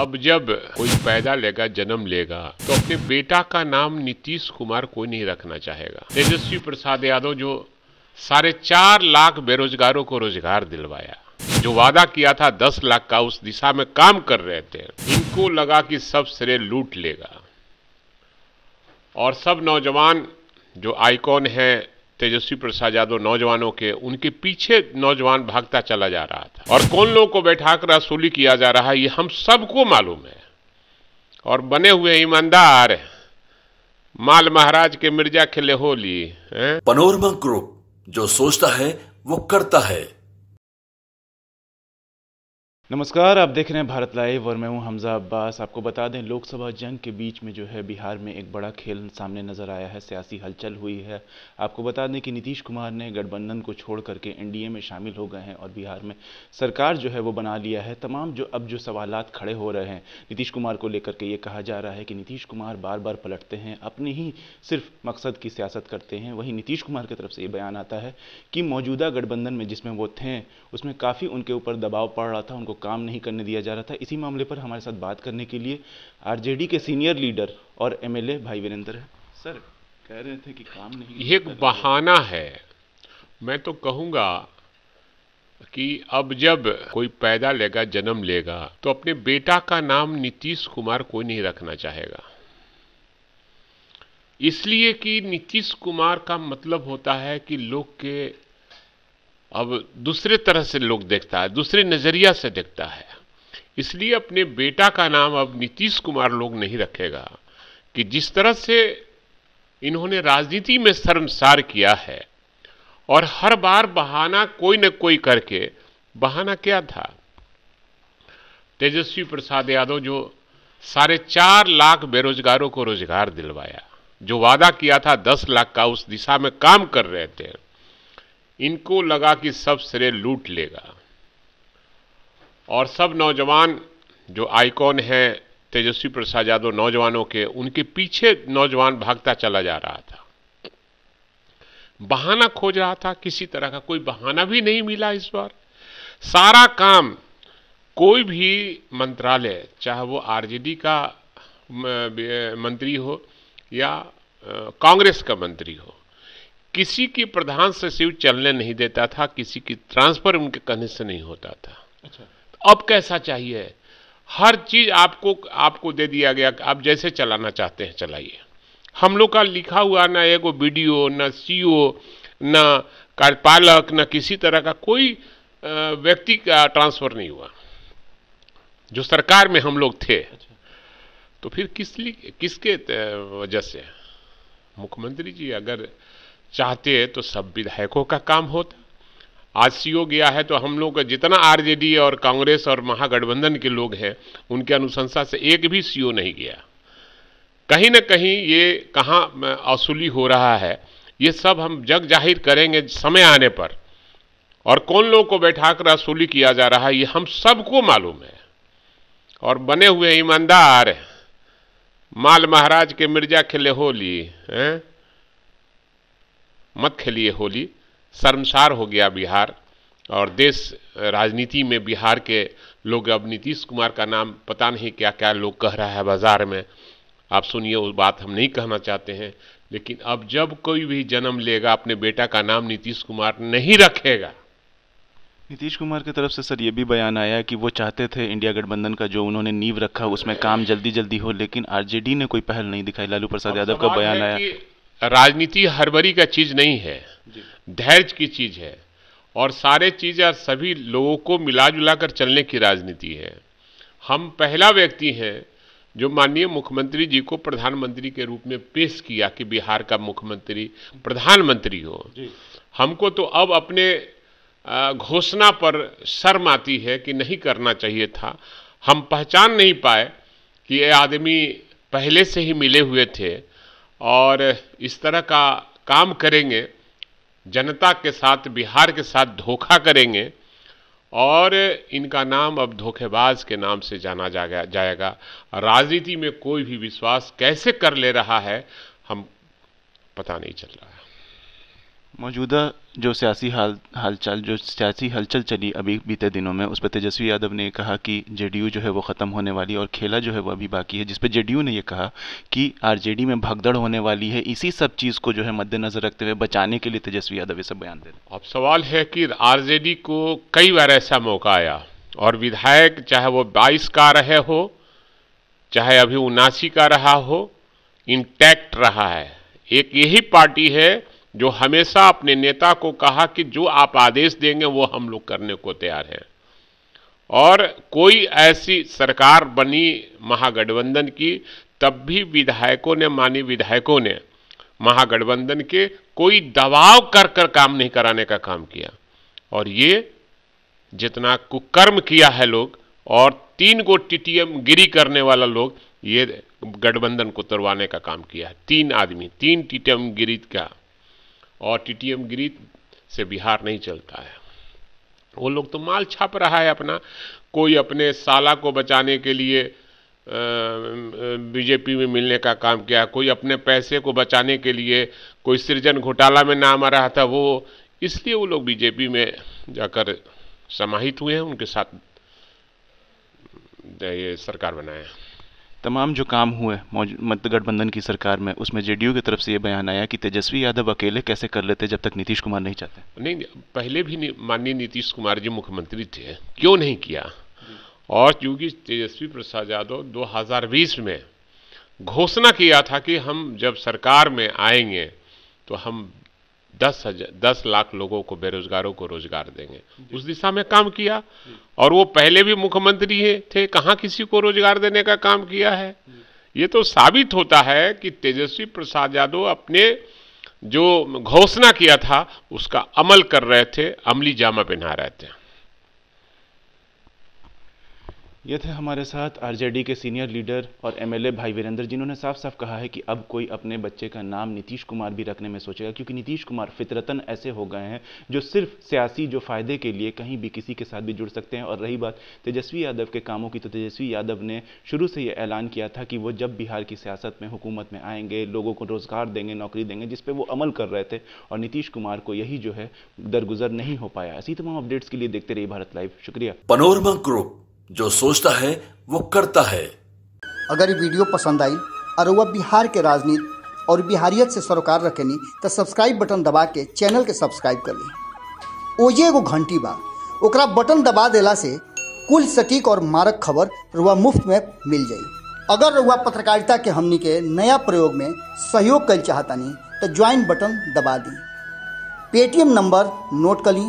अब जब कोई पैदा लेगा जन्म लेगा तो अपने बेटा का नाम नीतीश कुमार कोई नहीं रखना चाहेगा तेजस्वी प्रसाद यादव जो साढ़े चार लाख बेरोजगारों को रोजगार दिलवाया जो वादा किया था दस लाख का उस दिशा में काम कर रहे थे इनको लगा कि सब श्रेय लूट लेगा और सब नौजवान जो आइकॉन है तेजस्वी प्रसाद यादव नौजवानों के उनके पीछे नौजवान भागता चला जा रहा था और कौन लोगों को बैठाकर असूली किया जा रहा है ये हम सबको मालूम है और बने हुए ईमानदार माल महाराज के मिर्जा खिले होली पनोरमा ग्रुप जो सोचता है वो करता है नमस्कार आप देख रहे हैं भारत लाइव और मैं हूं हमजा अब्बास आपको बता दें लोकसभा जंग के बीच में जो है बिहार में एक बड़ा खेल सामने नज़र आया है सियासी हलचल हुई है आपको बता दें कि नीतीश कुमार ने गठबंधन को छोड़ करके एन में शामिल हो गए हैं और बिहार में सरकार जो है वो बना लिया है तमाम जो अब जो सवाल खड़े हो रहे हैं नीतीश कुमार को लेकर के ये कहा जा रहा है कि नीतीश कुमार बार बार पलटते हैं अपने ही सिर्फ मकसद की सियासत करते हैं वहीं नीतीश कुमार की तरफ से ये बयान आता है कि मौजूदा गठबंधन में जिसमें वो थे उसमें काफ़ी उनके ऊपर दबाव पड़ रहा था उनको काम नहीं करने दिया जा रहा था इसी मामले पर हमारे साथ बात करने के लिए आरजेडी के सीनियर लीडर और एमएलए भाई वीरेंद्र है सर कह रहे थे कि काम नहीं ये एक बहाना है मैं तो कहूंगा कि अब जब कोई पैदा लेगा जन्म लेगा तो अपने बेटा का नाम नीतीश कुमार कोई नहीं रखना चाहेगा इसलिए कि नीतीश कुमार का मतलब होता है कि लोग के अब दूसरे तरह से लोग देखता है दूसरे नज़रिया से देखता है इसलिए अपने बेटा का नाम अब नीतीश कुमार लोग नहीं रखेगा कि जिस तरह से इन्होंने राजनीति में शर्मसार किया है और हर बार बहाना कोई न कोई करके बहाना क्या था तेजस्वी प्रसाद यादव जो साढ़े चार लाख बेरोजगारों को रोजगार दिलवाया जो वादा किया था दस लाख का उस दिशा में काम कर रहे थे इनको लगा कि सब श्रेय लूट लेगा और सब नौजवान जो आइकॉन हैं तेजस्वी प्रसाद यादव नौजवानों के उनके पीछे नौजवान भागता चला जा रहा था बहाना खोज रहा था किसी तरह का कोई बहाना भी नहीं मिला इस बार सारा काम कोई भी मंत्रालय चाहे वो आरजेडी का मंत्री हो या कांग्रेस का मंत्री हो किसी की प्रधान सचिव चलने नहीं देता था किसी की ट्रांसफर उनके कहने से नहीं होता था अच्छा। तो अब कैसा चाहिए हर चीज आपको आपको दे दिया गया आप जैसे चलाना चाहते हैं चलाइए हम लोग का लिखा हुआ ना एगो न ना ओ ना कार्यपालक ना किसी तरह का कोई व्यक्ति का ट्रांसफर नहीं हुआ जो सरकार में हम लोग थे अच्छा। तो फिर किस लिए किसके वजह से मुख्यमंत्री जी अगर चाहते तो सब विधायकों का काम होता आज सीओ गया है तो हम लोग जितना आरजेडी और कांग्रेस और महागठबंधन के लोग हैं उनके अनुशंसा से एक भी सीओ नहीं गया कहीं ना कहीं ये कहाँ असूली हो रहा है ये सब हम जग जाहिर करेंगे समय आने पर और कौन लोग को बैठा कर असूली किया जा रहा है ये हम सबको मालूम है और बने हुए ईमानदार माल महाराज के मिर्जा खिले होली हैं मत खेलिए होली शर्मसार हो गया बिहार और देश राजनीति में बिहार के लोग अब नीतीश कुमार का नाम पता नहीं क्या क्या लोग कह रहा है बाज़ार में आप सुनिए उस बात हम नहीं कहना चाहते हैं लेकिन अब जब कोई भी जन्म लेगा अपने बेटा का नाम नीतीश कुमार नहीं रखेगा नीतीश कुमार की तरफ से सर ये भी बयान आया कि वो चाहते थे इंडिया गठबंधन का जो उन्होंने नींव रखा उसमें काम जल्दी जल्दी हो लेकिन आरजेडी ने कोई पहल नहीं दिखाई लालू प्रसाद यादव का बयान आया राजनीति हरबरी का चीज़ नहीं है धैर्य की चीज़ है और सारे चीज़ और सभी लोगों को मिला जुला कर चलने की राजनीति है हम पहला व्यक्ति हैं जो माननीय मुख्यमंत्री जी को प्रधानमंत्री के रूप में पेश किया कि बिहार का मुख्यमंत्री प्रधानमंत्री हो हमको तो अब अपने घोषणा पर शर्म आती है कि नहीं करना चाहिए था हम पहचान नहीं पाए कि ये आदमी पहले से ही मिले हुए थे और इस तरह का काम करेंगे जनता के साथ बिहार के साथ धोखा करेंगे और इनका नाम अब धोखेबाज के नाम से जाना जा जाएगा राजनीति में कोई भी विश्वास कैसे कर ले रहा है हम पता नहीं चल रहा है मौजूदा जो सियासी हाल हालचाल जो सियासी हलचल चली अभी बीते दिनों में उस पर तेजस्वी यादव ने कहा कि जेडीयू जो है वो ख़त्म होने वाली और खेला जो है वो अभी बाकी है जिसपे जेडीयू ने यह कहा कि आरजेडी में भगदड़ होने वाली है इसी सब चीज़ को जो है मद्देनजर रखते हुए बचाने के लिए तेजस्वी यादव ये सब बयान दे रहे अब सवाल है कि आर को कई बार ऐसा मौका आया और विधायक चाहे वो बाईस का रहे हो चाहे अभी उनासी का रहा हो इंटैक्ट रहा है एक यही पार्टी है जो हमेशा अपने नेता को कहा कि जो आप आदेश देंगे वो हम लोग करने को तैयार हैं और कोई ऐसी सरकार बनी महागठबंधन की तब भी विधायकों ने मानी विधायकों ने महागठबंधन के कोई दबाव कर कर काम नहीं कराने का काम किया और ये जितना कुकर्म किया है लोग और तीन को टीटीएम गिरी करने वाला लोग ये गठबंधन को तोड़वाने का काम किया है तीन आदमी तीन टीटीएम गिरी का और टीटीएम गिरी से बिहार नहीं चलता है वो लोग तो माल छाप रहा है अपना कोई अपने साला को बचाने के लिए बीजेपी में मिलने का काम किया कोई अपने पैसे को बचाने के लिए कोई सृजन घोटाला में नाम आ रहा था वो इसलिए वो लोग बीजेपी में जाकर समाहित हुए हैं उनके साथ ये सरकार बनाया तमाम जो काम हुए मध्य गठबंधन की सरकार में उसमें जेडीयू की तरफ से ये बयान आया कि तेजस्वी यादव अकेले कैसे कर लेते जब तक नीतीश कुमार नहीं चाहते नहीं पहले भी माननीय नीतीश कुमार जी मुख्यमंत्री थे क्यों नहीं किया और चूंकि तेजस्वी प्रसाद यादव 2020 में घोषणा किया था कि हम जब सरकार में आएंगे तो हम दस हजार दस लाख लोगों को बेरोजगारों को रोजगार देंगे उस दिशा में काम किया और वो पहले भी मुख्यमंत्री है थे कहाँ किसी को रोजगार देने का काम किया है ये तो साबित होता है कि तेजस्वी प्रसाद यादव अपने जो घोषणा किया था उसका अमल कर रहे थे अमली जामा पहना रहे थे ये थे हमारे साथ आरजेडी के सीनियर लीडर और एमएलए भाई वीरेंद्र जिन्होंने साफ साफ कहा है कि अब कोई अपने बच्चे का नाम नीतीश कुमार भी रखने में सोचेगा क्योंकि नीतीश कुमार फितरतन ऐसे हो गए हैं जो सिर्फ सियासी जो फायदे के लिए कहीं भी किसी के साथ भी जुड़ सकते हैं और रही बात तेजस्वी यादव के कामों की तो तेजस्वी यादव ने शुरू से ये ऐलान किया था कि वो जब बिहार की सियासत में हुकूमत में आएंगे लोगों को रोजगार देंगे नौकरी देंगे जिस पर वो अमल कर रहे थे और नीतीश कुमार को यही जो है दरगुजर नहीं हो पाया ऐसी तमाम अपडेट्स के लिए देखते रहिए भारत लाइव शुक्रिया पनोरमा ग्रुप जो सोचता है वो करता है अगर ये वीडियो पसंद आई और वह बिहार के राजनीति और बिहारियत से सरोकार रखेनी तो सब्सक्राइब बटन दबा के चैनल के सब्सक्राइब कर ली ओजे एगो घंटी बा ओकरा बटन दबा देला से कुल सटीक और मारक खबर रुआ मुफ्त में मिल जाए अगर रुआ पत्रकारिता के हमनी के नया प्रयोग में सहयोग कर चाहतानी तो ज्वाइन बटन दबा दी पेटीएम नंबर नोट कर ली